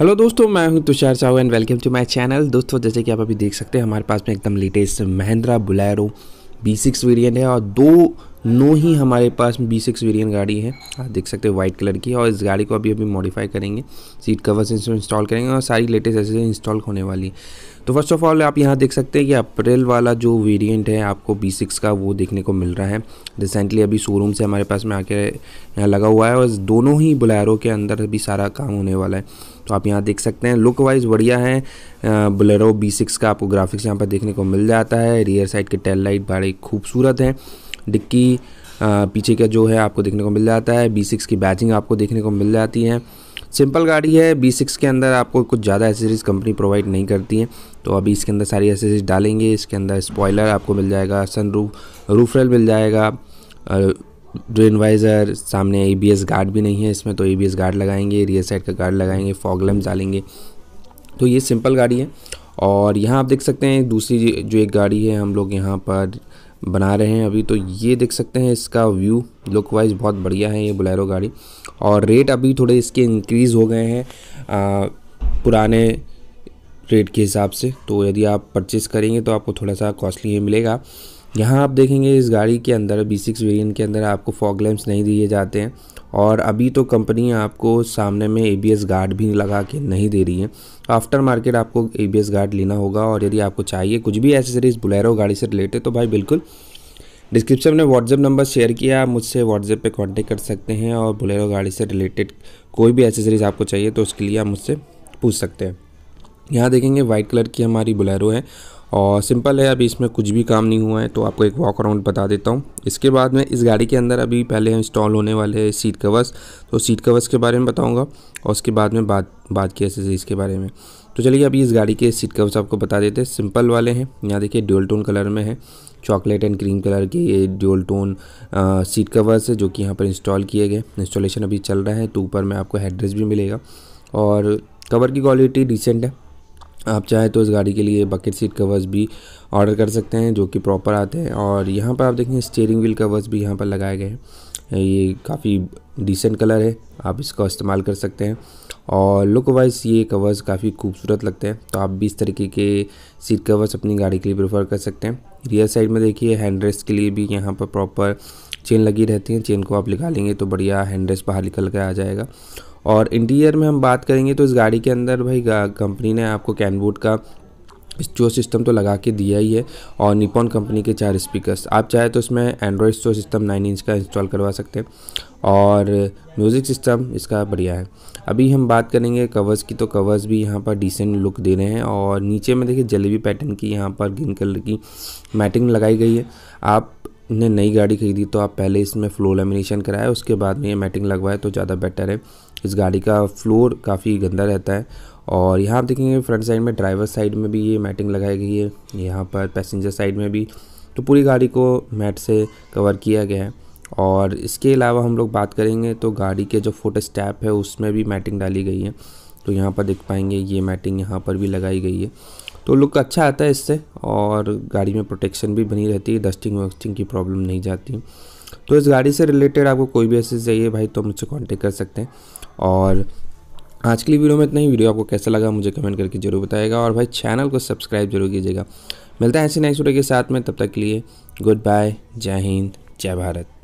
hello दोस्तों मैं हूं Tushar Sahu and welcome to my channel दोस्तों जैसे कि आप अभी देख सकते हैं हमारे पास में एकदम latest Mahindra Bolero B six variant है और दो नो ही हमारे पास बी सिक्स वेरियन गाड़ी है आप देख सकते हैं वाइट कलर की और इस गाड़ी को अभी अभी मॉडिफाई करेंगे सीट कवर्स इंस्टॉल करेंगे और सारी लेटेस्ट ऐसे इंस्टॉल होने वाली तो फर्स्ट ऑफ ऑल आप यहाँ देख सकते हैं कि अप्रैल वाला जो वेरिएंट है आपको बी सिक्स का वो देखने को मिल रहा है रिसेंटली अभी शोरूम से हमारे पास में आके यहाँ लगा हुआ है और दोनों ही बुलैरों के अंदर अभी सारा काम होने वाला है तो आप यहाँ देख सकते हैं लुक वाइज बढ़िया है बुलेरो बी सिक्स का आपको ग्राफिक्स यहाँ पर देखने को मिल जाता है रियर साइड के टेल लाइट बड़े खूबसूरत हैं डिक्की पीछे का जो है आपको देखने को मिल जाता है बी सिक्स की बैचिंग आपको देखने को मिल जाती है सिंपल गाड़ी है बी सिक्स के अंदर आपको कुछ ज़्यादा एसेसरीज कंपनी प्रोवाइड नहीं करती है तो अभी इसके अंदर सारी एसेसरीज डालेंगे इसके अंदर स्पॉयलर आपको मिल जाएगा सन रूफ रूफ रेल मिल जाएगा ड्रेन वाइजर सामने ए गार्ड भी नहीं है इसमें तो ए गार्ड लगाएंगे रियर साइड का गार्ड लगाएंगे फॉगलम डालेंगे तो ये सिंपल गाड़ी है और यहाँ आप देख सकते हैं दूसरी जो एक गाड़ी है हम लोग यहाँ पर बना रहे हैं अभी तो ये देख सकते हैं इसका व्यू लुक वाइज बहुत बढ़िया है ये बुलेरो गाड़ी और रेट अभी थोड़े इसके इंक्रीज़ हो गए हैं पुराने रेट के हिसाब से तो यदि आप परचेस करेंगे तो आपको थोड़ा सा कॉस्टली ये मिलेगा यहाँ आप देखेंगे इस गाड़ी के अंदर बी सिक्स वेरियंट के अंदर आपको फॉग लैम्प्स नहीं दिए जाते हैं और अभी तो कंपनी आपको सामने में ए गार्ड भी लगा के नहीं दे रही है आफ्टर मार्केट आपको ए गार्ड लेना होगा और यदि आपको चाहिए कुछ भी एसेसरीज बुलेरो गाड़ी से रिलेटेड तो भाई बिल्कुल डिस्क्रिप्शन में व्हाट्सएप नंबर शेयर किया आप मुझसे व्हाट्सएप पे कांटेक्ट कर सकते हैं और बुलेरो गाड़ी से रिलेटेड कोई भी एसेसरीज आपको चाहिए तो उसके लिए आप मुझसे पूछ सकते हैं यहाँ देखेंगे वाइट कलर की हमारी बुलेरो है और सिंपल है अभी इसमें कुछ भी काम नहीं हुआ है तो आपको एक वॉक अराउंड बता देता हूँ इसके बाद में इस गाड़ी के अंदर अभी पहले इंस्टॉल होने वाले हैं सीट कवर्स तो सीट कवर्स के बारे में बताऊँगा और उसके बाद में बात बात की एसेसरीज़ के बारे में तो चलिए अभी इस गाड़ी के सीट कवर्स आपको बता देते हैं सिंपल वाले हैं यहाँ देखिए ड्यूल टोन कलर में है चॉकलेट एंड क्रीम कलर के ये ड्यूल टोन सीट कवर्स है जो कि यहाँ पर इंस्टॉल किए गए इंस्टॉलेशन अभी चल रहा है तो ऊपर में आपको हेड्रेस भी मिलेगा और कवर की क्वालिटी डिसेंट है आप चाहे तो इस गाड़ी के लिए बकेट सीट कवर्स भी ऑर्डर कर सकते हैं जो कि प्रॉपर आते हैं और यहाँ पर आप देखें स्टेयरिंग व्हील कवर्स भी यहाँ पर लगाए गए हैं ये काफ़ी डिसेंट कलर है आप इसका इस्तेमाल कर सकते हैं और लुक वाइज ये कवर्स काफ़ी खूबसूरत लगते हैं तो आप भी इस तरीके के सीट कवर्स अपनी गाड़ी के लिए प्रेफर कर सकते हैं रियर साइड में देखिए हैंड रेस्ट के लिए भी यहाँ पर प्रॉपर चेन लगी रहती है चेन को आप निकालेंगे तो बढ़िया हैंड रेस्ट बाहर निकल कर आ जाएगा और इंटीरियर में हम बात करेंगे तो इस गाड़ी के अंदर भाई कंपनी ने आपको कैनबोर्ड का जो सिस्टम तो लगा के दिया ही है और निपॉन कंपनी के चार स्पीकर्स आप चाहे तो इसमें Android stereo system nine inch का इंस्टॉल करवा सकते हैं और म्यूज़िक सिस्टम इसका बढ़िया है अभी हम बात करेंगे कवर्स की तो कवर्स भी यहाँ पर डिसेंट लुक दे रहे हैं और नीचे में देखिए जलेबी पैटर्न की यहाँ पर ग्रीन कलर की मैटिंग लगाई गई है आप ने नई गाड़ी खरीदी तो आप पहले इसमें फ्लो लेमिनेशन कराया उसके बाद में ये मैटिंग लगवाए तो ज़्यादा बेटर है इस गाड़ी का फ्लोर काफ़ी गंदा रहता है और यहाँ आप देखेंगे फ्रंट साइड में ड्राइवर साइड में भी ये मैटिंग लगाई गई है यहाँ पर पैसेंजर साइड में भी तो पूरी गाड़ी को मैट से कवर किया गया है और इसके अलावा हम लोग बात करेंगे तो गाड़ी के जो फोटो स्टैप है उसमें भी मैटिंग डाली गई है तो यहाँ पर देख पाएंगे ये मैटिंग यहाँ पर भी लगाई गई है तो लुक अच्छा आता है इससे और गाड़ी में प्रोटेक्शन भी बनी रहती है डस्टिंग वस्टिंग की प्रॉब्लम नहीं जाती तो इस गाड़ी से रिलेटेड आपको कोई भी ऐसे चाहिए भाई तो मुझसे कांटेक्ट कर सकते हैं और आज के लिए वीडियो में इतना ही वीडियो आपको कैसा लगा मुझे कमेंट करके जरूर बताएगा और भाई चैनल को सब्सक्राइब जरूर कीजिएगा मिलता है ऐसे नेक्स्ट वीडियो के साथ में तब तक के लिए गुड बाय जय हिंद जय भारत